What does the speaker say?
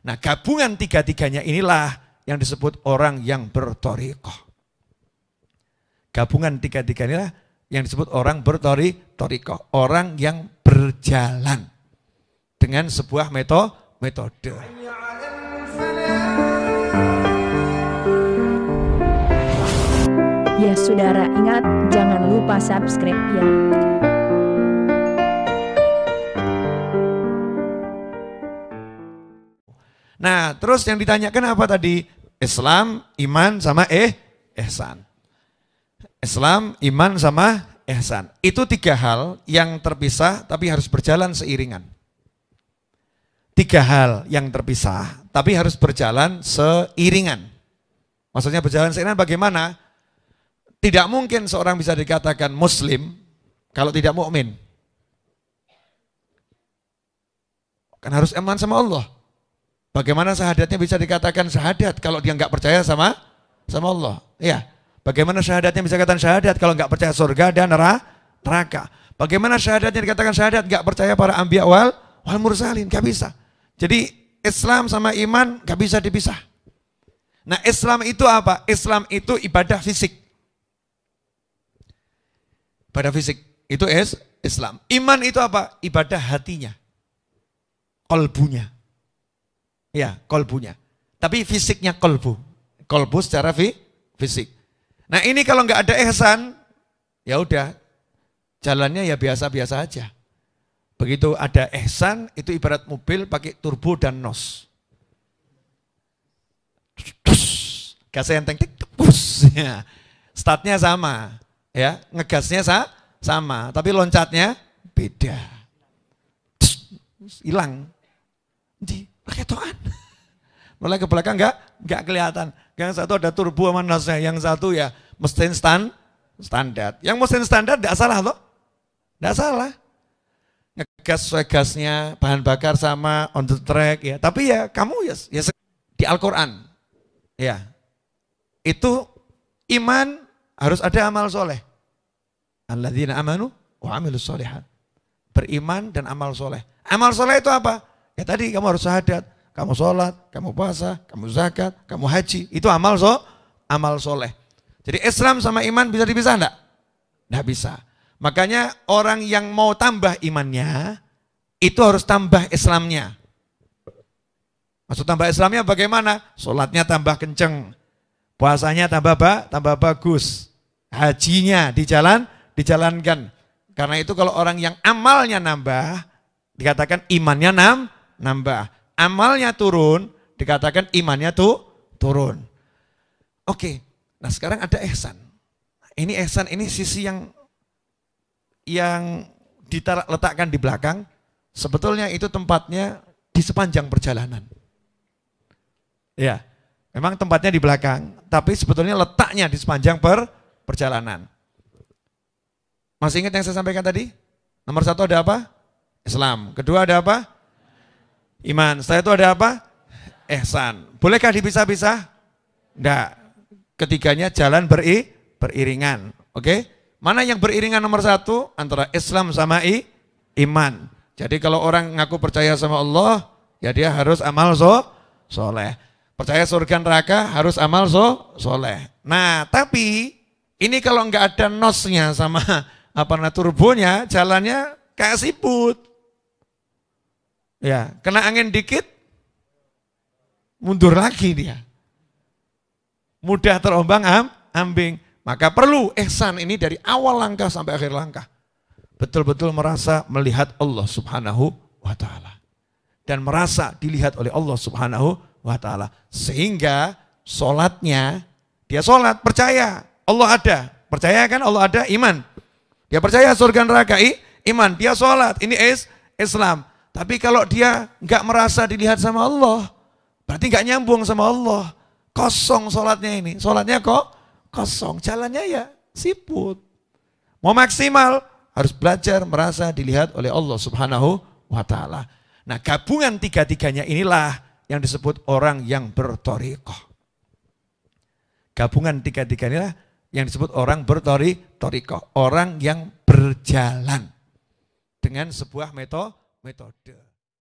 Nah gabungan tiga-tiganya inilah yang disebut orang yang bertoriko Gabungan tiga-tiga inilah yang disebut orang bertori orang yang berjalan dengan sebuah metode. Ya saudara ingat jangan lupa subscribe ya. Nah, terus yang ditanyakan apa tadi? Islam, iman sama eh ihsan. Islam, iman sama ihsan. Itu tiga hal yang terpisah tapi harus berjalan seiringan. Tiga hal yang terpisah tapi harus berjalan seiringan. Maksudnya berjalan seiringan bagaimana? Tidak mungkin seorang bisa dikatakan muslim kalau tidak mukmin. Kan harus iman sama Allah. Bagaimana syahadatnya bisa dikatakan syahadat kalau dia nggak percaya sama sama Allah? Iya. Bagaimana syahadatnya bisa dikatakan syahadat kalau nggak percaya surga dan neraka? Bagaimana syahadatnya dikatakan syahadat nggak percaya para ambia wal wal mursalin? Gak bisa. Jadi Islam sama iman gak bisa dipisah. Nah Islam itu apa? Islam itu ibadah fisik. Ibadah fisik itu es Islam. Iman itu apa? Ibadah hatinya, kolbunya. Ya, kolbunya. Tapi fisiknya kolbu. Kolbu secara fi, fisik. Nah ini kalau nggak ada ihsan, ya udah jalannya ya biasa-biasa aja. Begitu ada ihsan, itu ibarat mobil pakai turbo dan nos. Gasnya enteng, tik, Ya. Startnya sama, ya ngegasnya sa sama, tapi loncatnya beda. Hilang. Di ketokan. Mulai ke belakang enggak, enggak kelihatan. Yang satu ada turbo sama nosnya, yang satu ya mesin stand, standar. Yang mesin standar enggak salah loh. Enggak salah. Ngegas sesuai gasnya, bahan bakar sama on the track ya. Tapi ya kamu ya, ya di Al-Quran. Ya, itu iman harus ada amal soleh. Alladzina amanu wa amilu soleha. Beriman dan amal soleh. Amal soleh itu apa? Ya tadi kamu harus syahadat, kamu sholat, kamu puasa, kamu zakat, kamu haji. Itu amal so, amal soleh. Jadi Islam sama iman bisa dipisah enggak? Enggak bisa. Makanya orang yang mau tambah imannya, itu harus tambah Islamnya. Maksud tambah Islamnya bagaimana? Sholatnya tambah kenceng, puasanya tambah ba, tambah bagus, hajinya di jalan, dijalankan. Karena itu kalau orang yang amalnya nambah, dikatakan imannya nambah nambah. Amalnya turun, dikatakan imannya tuh turun. Oke, nah sekarang ada ehsan. Ini ehsan ini sisi yang yang diletakkan di belakang, sebetulnya itu tempatnya di sepanjang perjalanan. Ya, memang tempatnya di belakang, tapi sebetulnya letaknya di sepanjang per perjalanan. Masih ingat yang saya sampaikan tadi? Nomor satu ada apa? Islam. Kedua ada apa? iman. Setelah itu ada apa? Ehsan. Bolehkah dipisah-pisah? Tidak. Ketiganya jalan beri, beriringan. Oke? Mana yang beriringan nomor satu? Antara Islam sama i, iman. Jadi kalau orang ngaku percaya sama Allah, ya dia harus amal so, soleh. Percaya surga neraka harus amal so, soleh. Nah tapi ini kalau nggak ada nosnya sama apa nah turbonya, jalannya kayak siput. Ya, kena angin dikit, mundur lagi dia. Mudah terombang am, ambing. Maka perlu ihsan ini dari awal langkah sampai akhir langkah. Betul-betul merasa melihat Allah subhanahu wa ta'ala. Dan merasa dilihat oleh Allah subhanahu wa ta'ala. Sehingga sholatnya, dia sholat, percaya Allah ada. Percaya kan Allah ada, iman. Dia percaya surga neraka, iman. Dia sholat, ini is Islam. Tapi kalau dia nggak merasa dilihat sama Allah, berarti nggak nyambung sama Allah. Kosong sholatnya ini. Sholatnya kok kosong. Jalannya ya siput. Mau maksimal harus belajar merasa dilihat oleh Allah subhanahu wa ta'ala. Nah gabungan tiga-tiganya inilah yang disebut orang yang bertorikoh. Gabungan tiga tiganya inilah yang disebut orang bertoriko. orang yang berjalan dengan sebuah metode my thought.